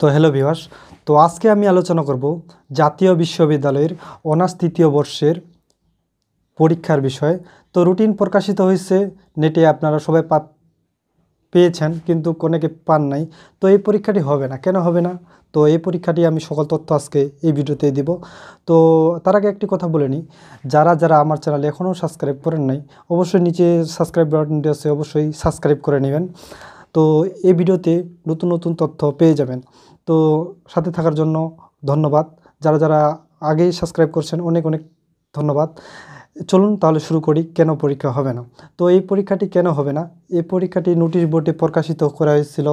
তো হ্যালো বিভাস তো আজকে আমি আলোচনা করব জাতীয় বিশ্ববিদ্যালয়ের অনার্স তৃতীয় বর্ষের পরীক্ষার বিষয়ে তো রুটিন প্রকাশিত হয়েছে নেটে আপনারা সবাই পা পেয়েছেন কিন্তু কোনেকে পান নাই তো এই পরীক্ষাটি হবে না কেন হবে না তো এই পরীক্ষাটি আমি সকল তথ্য আজকে এই ভিডিওতে দিব তো তার আগে একটি কথা বলে নিই যারা যারা আমার চ্যানেল এখনও সাবস্ক্রাইব করেন নাই অবশ্যই নিচে সাবস্ক্রাইব বাটনটি আছে অবশ্যই সাবস্ক্রাইব করে নেবেন তো এই ভিডিওতে নতুন নতুন তথ্য পেয়ে যাবেন তো সাথে থাকার জন্য ধন্যবাদ যারা যারা আগেই সাবস্ক্রাইব করছেন অনেক অনেক ধন্যবাদ চলুন তাহলে শুরু করি কেন পরীক্ষা হবে না তো এই পরীক্ষাটি কেন হবে না এই পরীক্ষাটি নোটিশ বোর্ডে প্রকাশিত করা হয়েছিল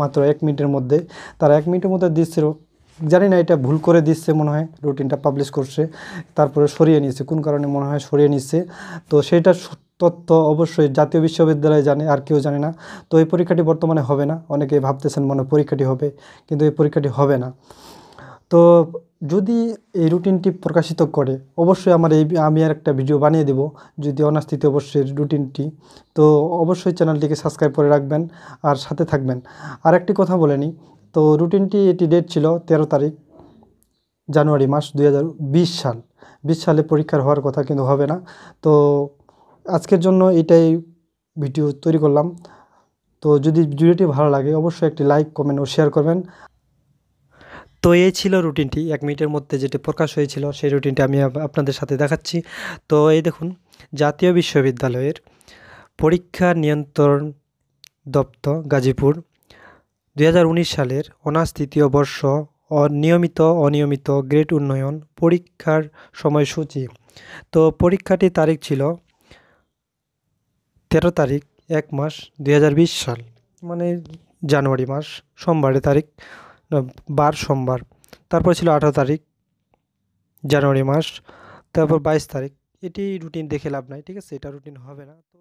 মাত্র এক মিনিটের মধ্যে তারা এক মিনিটের মধ্যে দিচ্ছিল জানি না এটা ভুল করে দিচ্ছে মনে হয় রুটিনটা পাবলিশ করছে তারপরে সরিয়ে নিচ্ছে কোন কারণে মনে হয় সরিয়ে নিচ্ছে তো সেটা তথ্য অবশ্যই জাতীয় বিশ্ববিদ্যালয়ে জানে আর কেউ জানে না তো এই পরীক্ষাটি বর্তমানে হবে না অনেকে ভাবতেছেন মনে পরীক্ষাটি হবে কিন্তু এই পরীক্ষাটি হবে না তো যদি এই রুটিনটি প্রকাশিত করে অবশ্যই আমার এই আমি আর একটা ভিডিও বানিয়ে দেব যদি অনাস্থিতে অবশ্যই রুটিনটি তো অবশ্যই চ্যানেলটিকে সাবস্ক্রাইব করে রাখবেন আর সাথে থাকবেন আর একটি কথা বলে নিই তো রুটিনটি এটি ডেট ছিল ১৩ তারিখ জানুয়ারি মাস দুই সাল বিশ সালে পরীক্ষার হওয়ার কথা কিন্তু হবে না তো আজকের জন্য এটাই ভিডিও তৈরি করলাম তো যদি ভিডিওটি ভালো লাগে অবশ্যই একটি লাইক কমেন্ট ও শেয়ার করবেন তো এই ছিল রুটিনটি এক মিনিটের মধ্যে যেটি প্রকাশ হয়েছিল সেই রুটিনটি আমি আপনাদের সাথে দেখাচ্ছি তো এই দেখুন জাতীয় বিশ্ববিদ্যালয়ের পরীক্ষা নিয়ন্ত্রণ দপ্তর গাজীপুর দুই সালের অনার্স তৃতীয় বর্ষ অনিয়মিত অনিয়মিত গ্রেড উন্নয়ন পরীক্ষার সময়সূচি তো পরীক্ষাটি তারিখ ছিল তেরো তারিখ এক মাস দুই সাল মানে জানুয়ারি মাস সোমবারে তারিখ বার সোমবার তারপর ছিল আঠারো তারিখ জানুয়ারি মাস তারপর বাইশ তারিখ এটি রুটিন দেখে লাভ নাই ঠিক আছে এটা রুটিন হবে না তো